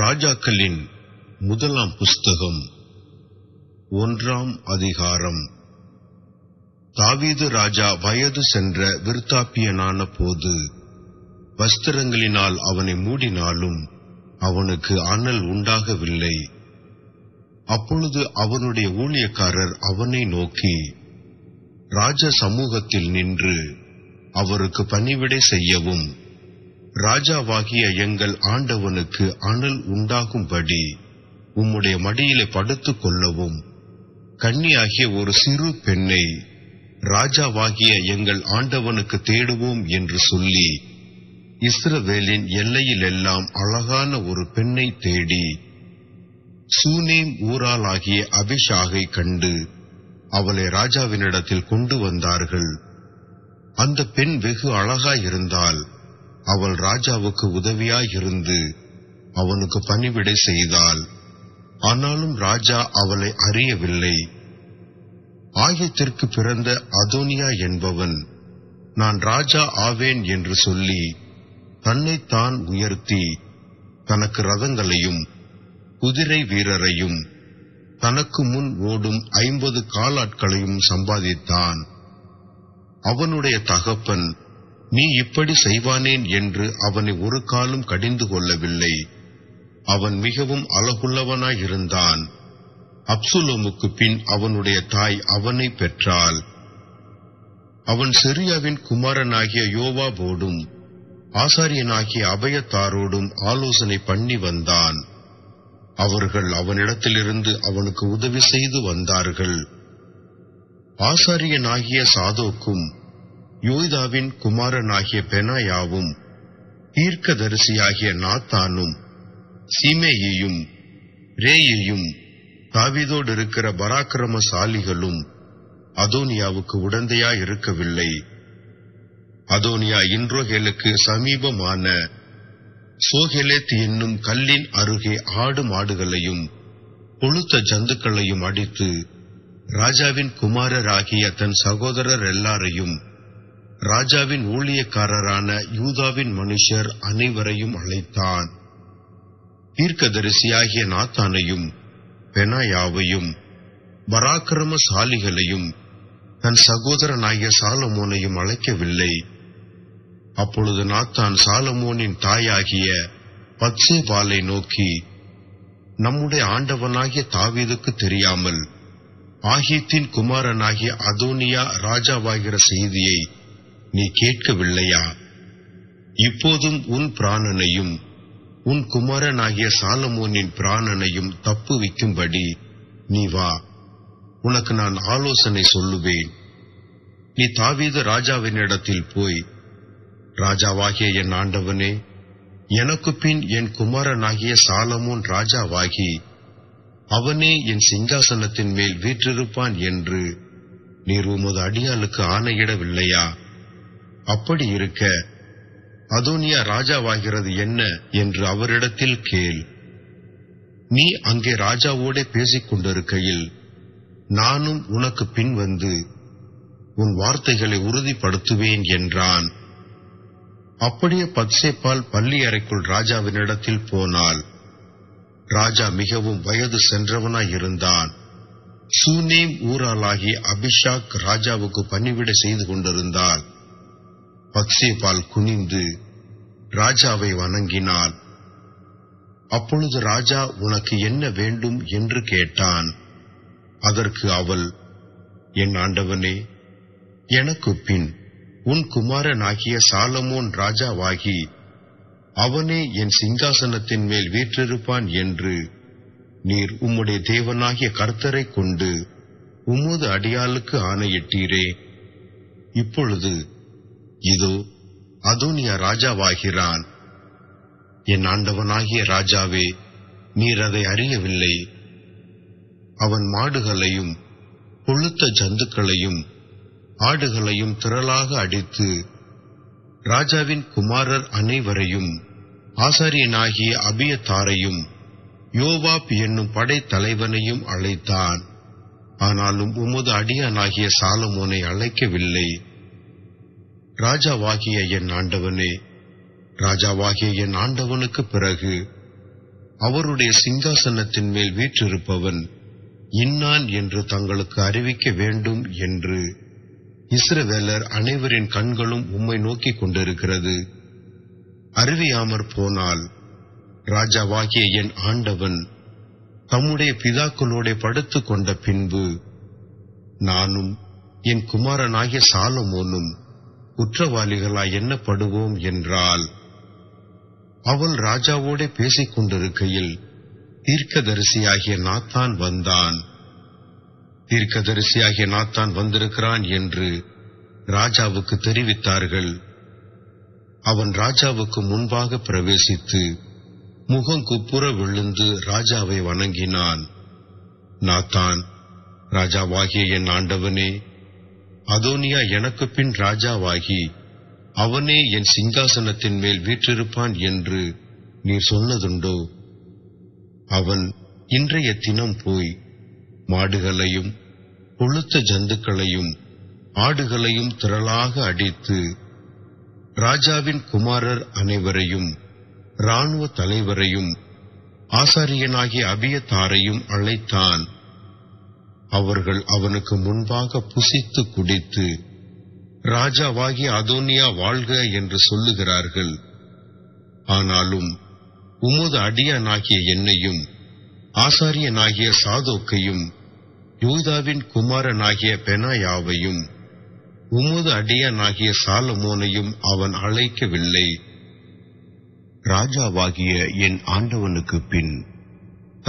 ராஜாக்களின் முதலாம் புஸ்தகம் ஒன்றாம் அதிகாரம் தாவீது ராஜா வயது சென்ற விருத்தாப்பியனான போது வஸ்திரங்களினால் அவனை மூடினாலும் அவனுக்கு அனல் உண்டாகவில்லை அப்பொழுது அவனுடைய ஊழியக்காரர் அவனை நோக்கி ராஜ சமூகத்தில் நின்று அவருக்கு பணிவிடை செய்யவும் ராஜாவாகிய எங்கள் ஆண்டவனுக்கு அனல் உண்டாகும்படி உம்முடைய மடியிலே படுத்துக் கொள்ளவும் கன்னியாகிய ஒரு சிறு பெண்ணை ராஜாவாகிய எங்கள் ஆண்டவனுக்கு தேடுவோம் என்று சொல்லி இஸ்ரவேலின் எல்லையிலெல்லாம் அழகான ஒரு பெண்ணை தேடி சூனேம் ஊராலாகிய அபிஷாகை கண்டு அவளை ராஜாவினிடத்தில் கொண்டு வந்தார்கள் அந்த பெண் வெகு அழகாயிருந்தாள் அவள் ராஜாவுக்கு உதவியாயிருந்து அவனுக்கு பணிவிடை செய்தாள் ஆனாலும் ராஜா அவளை அறியவில்லை ஆயத்திற்கு பிறந்த அதோனியா என்பவன் நான் ராஜா ஆவேன் என்று சொல்லி தன்னைத்தான் உயர்த்தி தனக்கு ரதங்களையும் குதிரை வீரரையும் தனக்கு முன் ஓடும் ஐம்பது காலாட்களையும் சம்பாதித்தான் அவனுடைய தகப்பன் நீ இப்படி செய்வானேன் என்று அவனை ஒரு காலம் கடிந்து கொள்ளவில்லை அவன் மிகவும் அழகுள்ளவனாயிருந்தான் அப்சுலோமுக்கு பின் அவனுடைய தாய் அவனை பெற்றாள் அவன் செரியாவின் குமாரனாகிய யோவாவோடும் ஆசாரியனாகிய அபயத்தாரோடும் ஆலோசனை பண்ணி வந்தான் அவர்கள் அவனிடத்திலிருந்து அவனுக்கு உதவி செய்து வந்தார்கள் ஆசாரியனாகிய சாதோக்கும் யூதாவின் குமாரனாகிய பெனாயாவும் தீர்க்கதரிசியாகிய நாத்தானும் சீமேயையும் ரேயையும் தாவிதோடு இருக்கிற பராக்கிரமசாலிகளும் அதோனியாவுக்கு உடந்தையா இருக்கவில்லை அதோனியா இன்றோகேலுக்கு சமீபமான சோகெலேத் என்னும் கல்லின் அருகே ஆடு மாடுகளையும் கொழுத்த ஜந்துக்களையும் அடித்து ராஜாவின் குமாரராகிய தன் சகோதரர் எல்லாரையும் ராஜாவின் ஊழியக்காரரான யூதாவின் மனுஷர் அனைவரையும் அழைத்தான் தீர்க்கதரிசியாகிய நாத்தானையும் பெனாயாவையும் பராக்கிரமசாலிகளையும் தன் சகோதரனாகிய சாலமோனையும் அழைக்கவில்லை அப்பொழுது நாத்தான் சாலமோனின் தாயாகிய பக்சேபாலை நோக்கி நம்முடைய ஆண்டவனாகிய தாவீதுக்கு தெரியாமல் ஆகித்தின் குமாரனாகிய அதோனியா ராஜாவாகிற செய்தியை நீ கேட்கவில்லையா இப்போதும் உன் பிராணனையும் உன் குமாரனாகிய சாலமோனின் பிராணனையும் தப்பு வைக்கும்படி நீ வா உனக்கு நான் ஆலோசனை சொல்லுவேன் நீ தாவீது ராஜாவினிடத்தில் போய் ராஜாவாகிய என் ஆண்டவனே எனக்கு பின் என் குமாரனாகிய சாலமோன் ராஜாவாகி அவனே என் சிங்காசனத்தின் மேல் வீற்றிருப்பான் என்று நீர் உமது அடியாளுக்கு ஆணையிடவில்லையா அப்படி இருக்க அதோனியா ராஜாவாகிறது என்ன என்று அவரிடத்தில் கேள் நீ அங்கே ராஜாவோட பேசிக் கொண்டிருக்கையில் நானும் உனக்கு பின் வந்து உன் வார்த்தைகளை உறுதிப்படுத்துவேன் என்றான் அப்படியே பத்சேபால் பள்ளி அறைக்குள் ராஜாவினிடத்தில் போனால் ராஜா மிகவும் வயது சென்றவனாயிருந்தான் சூனேம் ஊராளாகி அபிஷாக் ராஜாவுக்கு பணிவிட செய்து கொண்டிருந்தாள் பக்ஷிபால் குனிந்து ராஜாவை வணங்கினாள் அப்பொழுது ராஜா உனக்கு என்ன வேண்டும் என்று கேட்டான் அதற்கு அவள் என் ஆண்டவனே எனக்கு பின் உன் குமாரனாகிய சாலமோன் ராஜாவாகி அவனே என் சிங்காசனத்தின் மேல் வீற்றிருப்பான் என்று நீர் உம்முடைய தேவனாகிய கர்த்தரை கொண்டு உமது அடியாளுக்கு ஆணையிட்டீரே இப்பொழுது இதோ அதோனியா ராஜாவாகிறான் என் ஆண்டவனாகிய ராஜாவே நீர் அதை அறியவில்லை அவன் மாடுகளையும் கொழுத்த ஜந்துக்களையும் ஆடுகளையும் திரளாக அடித்து ராஜாவின் குமாரர் அனைவரையும் ஆசாரியனாகிய அபியத்தாரையும் யோவாப் என்னும் படை தலைவனையும் அழைத்தான் ஆனாலும் உமது அடியானாகிய சாலமோனை அழைக்கவில்லை ராஜாவாகிய என் ஆண்டவனே ராஜாவாகிய என் ஆண்டவனுக்கு பிறகு அவருடைய சிங்காசனத்தின் மேல் வீற்றிருப்பவன் இன்னான் என்று தங்களுக்கு அறிவிக்க வேண்டும் என்று இஸ்ரவேலர் அனைவரின் கண்களும் உம்மை நோக்கி கொண்டிருக்கிறது அறிவியாமற் போனால் ராஜாவாகிய என் ஆண்டவன் தம்முடைய பிதாக்களோட படுத்துக் கொண்ட பின்பு நானும் என் குமாரனாகிய சாலமோனும் குற்றவாளிகளாய் எண்ணப்படுவோம் என்றால் அவள் ராஜாவோட பேசிக் கொண்டிருக்கையில் தீர்க்கதரிசியாகிய நாத்தான் வந்தான் தீர்க்கதரிசியாகிய நாத்தான் வந்திருக்கிறான் என்று ராஜாவுக்கு தெரிவித்தார்கள் அவன் ராஜாவுக்கு முன்பாக பிரவேசித்து முகம் குப்புற விழுந்து ராஜாவை வணங்கினான் நாத்தான் ராஜாவாகிய என் ஆண்டவனே அதோனியா எனக்கு பின் ராஜாவாகி அவனே என் சிங்காசனத்தின் மேல் வீற்றிருப்பான் என்று நீ சொன்னதுண்டோ அவன் இன்றைய தினம் போய் மாடுகளையும் கொளுத்த ஜந்துக்களையும் ஆடுகளையும் திரளாக அடித்து ராஜாவின் குமாரர் அனைவரையும் இராணுவ தலைவரையும் ஆசாரியனாகிய அபியத்தாரையும் அழைத்தான் அவர்கள் அவனுக்கு முன்பாக புசித்து குடித்து ராஜாவாகி அதோனியா வாழ்க என்று சொல்லுகிறார்கள் ஆனாலும் உமது அடியானாகிய என்னையும் ஆசாரியனாகிய சாதோக்கையும் யூதாவின் குமாரனாகிய பெனாயாவையும் உமது அடியானாகிய சாலமோனையும் அவன் அழைக்கவில்லை ராஜாவாகிய என் ஆண்டவனுக்கு பின்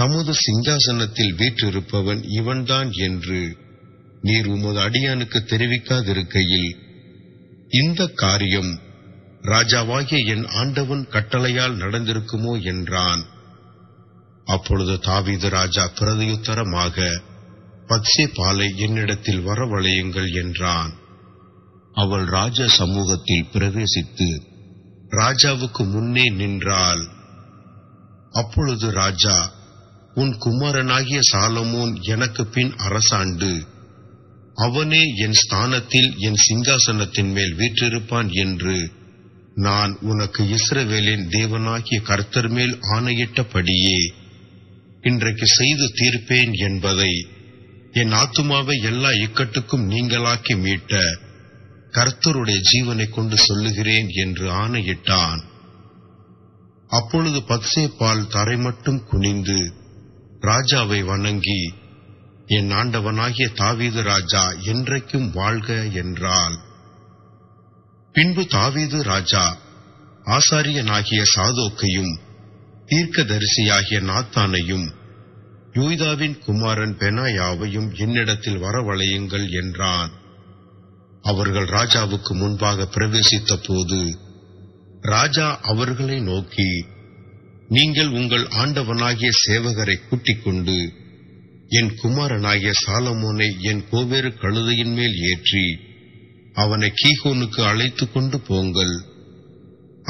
தமது சிங்காசனத்தில் வீற்றிருப்பவன் இவன்தான் என்று நீர் உமது அடியானுக்கு தெரிவிக்காதிருக்கையில் இந்த காரியம் ராஜாவாகிய என் ஆண்டவன் கட்டளையால் நடந்திருக்குமோ என்றான் அப்பொழுது தாவீது ராஜா பிரதியுத்தரமாக பத்சேபாலை என்னிடத்தில் வரவழையுங்கள் என்றான் அவள் ராஜ சமூகத்தில் பிரவேசித்து ராஜாவுக்கு முன்னே நின்றாள் அப்பொழுது ராஜா உன் குமாரனாகிய சாலமோன் எனக்கு பின் அரசாண்டு அவனே என் ஸ்தானத்தில் என் சிங்காசனத்தின் மேல் வீற்றிருப்பான் என்று நான் உனக்கு இஸ்ரவேலின் தேவனாகிய கர்த்தர் மேல் ஆணையிட்டபடியே இன்றைக்கு செய்து தீர்ப்பேன் என்பதை என் ஆத்துமாவை எல்லா இக்கட்டுக்கும் நீங்களாக்கி மீட்ட கர்த்தருடைய ஜீவனை கொண்டு சொல்லுகிறேன் என்று ஆணையிட்டான் அப்பொழுது பால் தரை மட்டும் குனிந்து ராஜாவை வணங்கி என் ஆண்டவனாகிய தாவீது ராஜா என்றைக்கும் வாழ்க என்றாள் பின்பு தாவீது ராஜா ஆசாரியனாகிய சாதோக்கையும் தீர்க்கதரிசியாகிய நாத்தானையும் யூதாவின் குமாரன் பெனாயாவையும் என்னிடத்தில் வரவழையுங்கள் என்றான் அவர்கள் ராஜாவுக்கு முன்பாக பிரவேசித்த போது ராஜா அவர்களை நோக்கி நீங்கள் உங்கள் ஆண்டவனாகிய சேவகரை கூட்டிக் கொண்டு என் குமாரனாகிய சாலமோனை என் கோவேறு கழுதையின் மேல் ஏற்றி அவனை கீகோனுக்கு அழைத்துக் கொண்டு போங்கள்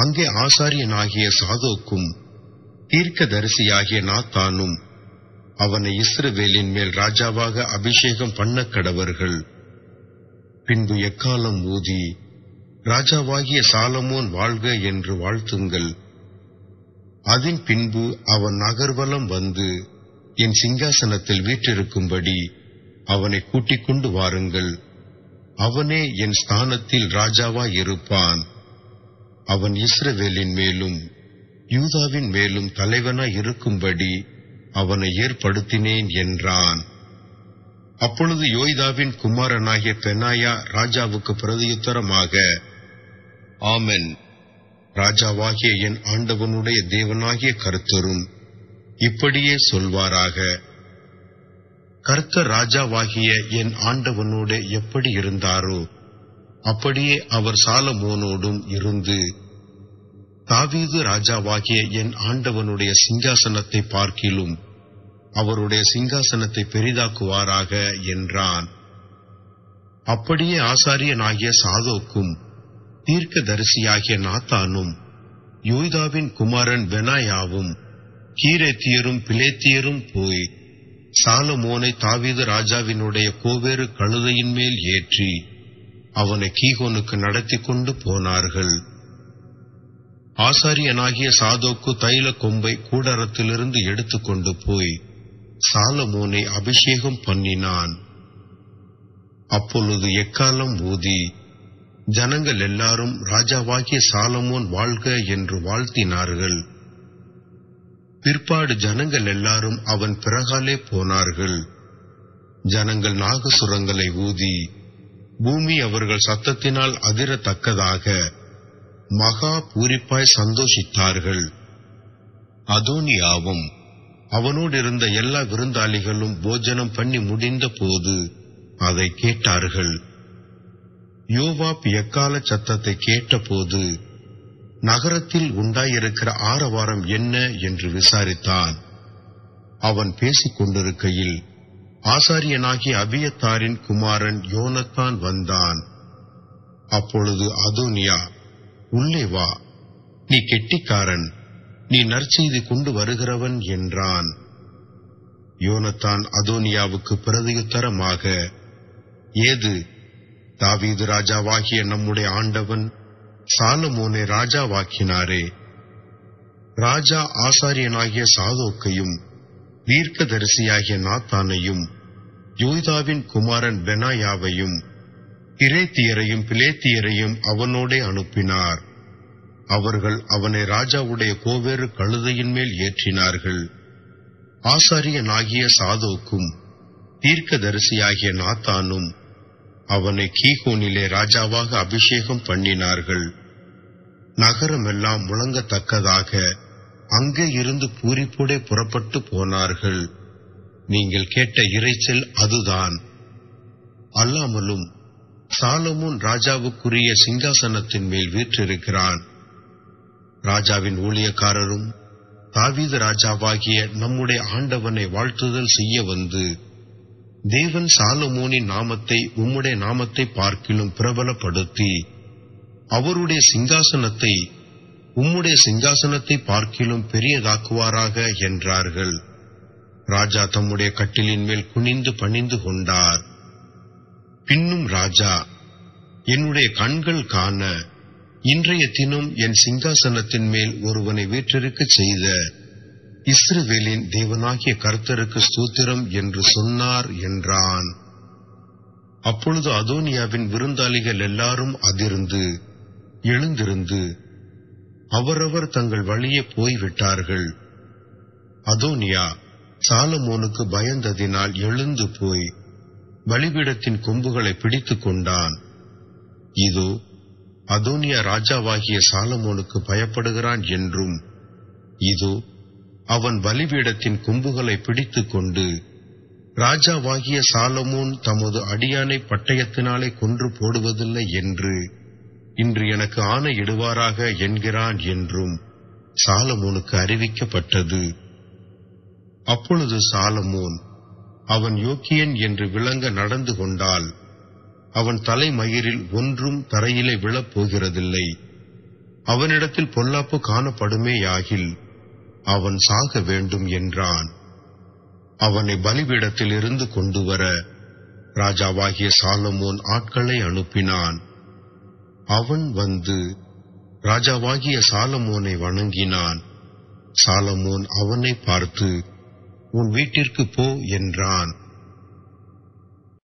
அங்கே ஆசாரியனாகிய சாதோக்கும் தீர்க்கதரிசியாகிய நாத்தானும் அவனை இஸ்ரவேலின் மேல் ராஜாவாக அபிஷேகம் பண்ண கடவர்கள் பின்பு எக்காலம் ஊதி ராஜாவாகிய சாலமோன் வாழ்க என்று வாழ்த்துங்கள் அதன் பின்பு அவன் நகர்வலம் வந்து என் சிங்காசனத்தில் வீற்றிருக்கும்படி அவனை கூட்டிக் கொண்டு வாருங்கள் அவனே என் ஸ்தானத்தில் இருப்பான் அவன் இஸ்ரவேலின் மேலும் யூதாவின் மேலும் தலைவனாய் இருக்கும்படி அவனை ஏற்படுத்தினேன் என்றான் அப்பொழுது யோய்தாவின் குமாரனாகிய பெனாயா ராஜாவுக்கு பிரதியுத்தரமாக ஆமென் ராஜாவாகிய என் ஆண்டவனுடைய தேவனாகிய கருத்தரும் இப்படியே சொல்வாராக கருத்த ராஜாவாகிய என் ஆண்டவனோடு எப்படி இருந்தாரோ அப்படியே அவர் சாலமோனோடும் இருந்து தாவீது ராஜாவாகிய என் ஆண்டவனுடைய சிங்காசனத்தை பார்க்கிலும் அவருடைய சிங்காசனத்தை பெரிதாக்குவாராக என்றான் அப்படியே ஆசாரியனாகிய சாதோக்கும் தீர்க்க தரிசியாகிய நாத்தானும் யூதாவின் குமாரன் வெனாயாவும் கீரேத்தியரும் பிளேத்தியரும் போய் சாலமோனை தாவீது ராஜாவினுடைய கோவேறு கழுதையின் மேல் ஏற்றி அவனை கீகோனுக்கு நடத்தி கொண்டு போனார்கள் ஆசாரியனாகிய சாதோக்கு தைல கொம்பை கூடாரத்திலிருந்து எடுத்துக்கொண்டு போய் சாலமோனை அபிஷேகம் பண்ணினான் அப்பொழுது எக்காலம் ஊதி ஜனங்கள் எல்லாரும் ராஜாவாகிய சாலமோன் வாழ்க என்று வாழ்த்தினார்கள் பிற்பாடு ஜனங்கள் எல்லாரும் அவன் பிறகாலே போனார்கள் ஜனங்கள் நாகசுரங்களை ஊதி பூமி அவர்கள் சத்தத்தினால் அதிரத்தக்கதாக மகா பூரிப்பாய் சந்தோஷித்தார்கள் அதோனியாவும் அவனோடு இருந்த எல்லா விருந்தாளிகளும் போஜனம் பண்ணி முடிந்த போது அதை கேட்டார்கள் யோவாப் எக்கால சத்தத்தை கேட்டபோது நகரத்தில் உண்டாயிருக்கிற ஆரவாரம் என்ன என்று விசாரித்தான் அவன் பேசிக் கொண்டிருக்கையில் ஆசாரியனாகி அபியத்தாரின் குமாரன் யோனத்தான் வந்தான் அப்பொழுது அதோனியா உள்ளே வா நீ கெட்டிக்காரன் நீ நற்செய்தி கொண்டு வருகிறவன் என்றான் யோனத்தான் அதோனியாவுக்கு பிரதியுத்தரமாக ஏது தாவீது ராஜாவாகிய நம்முடைய ஆண்டவன் சாலமோனை ராஜாவாக்கினாரே ராஜா ஆசாரியனாகிய சாதோக்கையும் தீர்க்கதரிசியாகிய நாத்தானையும் யூதாவின் குமாரன் பெனாயாவையும் பிரேத்தியரையும் பிலேத்தியரையும் அவனோடே அனுப்பினார் அவர்கள் அவனை ராஜாவுடைய கோவேறு கழுதையின் மேல் ஏற்றினார்கள் ஆசாரியனாகிய சாதோக்கும் தீர்க்கதரிசியாகிய நாத்தானும் அவனை கீகோனிலே ராஜாவாக அபிஷேகம் பண்ணினார்கள் நகரமெல்லாம் முழங்கத்தக்கதாக அங்கே இருந்து பூரிப்புடே புறப்பட்டு போனார்கள் நீங்கள் கேட்ட இறைச்சல் அதுதான் அல்லாமலும் சாலமோன் ராஜாவுக்குரிய சிங்காசனத்தின் மேல் வீற்றிருக்கிறான் ராஜாவின் ஊழியக்காரரும் தாவீது ராஜாவாகிய நம்முடைய ஆண்டவனை வாழ்த்துதல் செய்ய வந்து தேவன் சாலமோனின் நாமத்தை உம்முடைய நாமத்தை பார்க்கிலும் பிரபலப்படுத்தி அவருடைய சிங்காசனத்தை உம்முடைய சிங்காசனத்தை பார்க்கிலும் பெரியதாக்குவாராக என்றார்கள் ராஜா தம்முடைய கட்டிலின் மேல் குனிந்து பணிந்து கொண்டார் பின்னும் ராஜா என்னுடைய கண்கள் காண இன்றைய தினம் என் சிங்காசனத்தின் மேல் ஒருவனை வீற்றிருக்கச் செய்த இஸ்ரவேலின் தேவனாகிய கர்த்தருக்கு சூத்திரம் என்று சொன்னார் என்றான் அப்பொழுது அதோனியாவின் விருந்தாளிகள் எல்லாரும் அதிர்ந்து எழுந்திருந்து அவரவர் தங்கள் வழியே போய்விட்டார்கள் அதோனியா சாலமோனுக்கு பயந்ததினால் எழுந்து போய் பலிபீடத்தின் கொம்புகளை பிடித்துக் கொண்டான் இதோ அதோனியா ராஜாவாகிய சாலமோனுக்கு பயப்படுகிறான் என்றும் இதோ அவன் வலிவீடத்தின் கொம்புகளை பிடித்துக் கொண்டு ராஜாவாகிய சாலமோன் தமது அடியானை பட்டயத்தினாலே கொன்று போடுவதில்லை என்று இன்று எனக்கு ஆணையிடுவாராக என்கிறான் என்றும் சாலமோனுக்கு அறிவிக்கப்பட்டது அப்பொழுது சாலமோன் அவன் யோக்கியன் என்று விளங்க நடந்து கொண்டால் அவன் தலைமயிரில் ஒன்றும் தரையிலே விழப்போகிறதில்லை அவனிடத்தில் பொல்லாப்பு காணப்படுமேயாகில் அவன் சாக வேண்டும் என்றான் அவனை பலிபீடத்தில் இருந்து கொண்டு வர ராஜாவாகிய சாலமோன் ஆட்களை அனுப்பினான் அவன் வந்து ராஜாவாகிய சாலமோனை வணங்கினான் சாலமோன் அவனை பார்த்து உன் வீட்டிற்கு போ என்றான்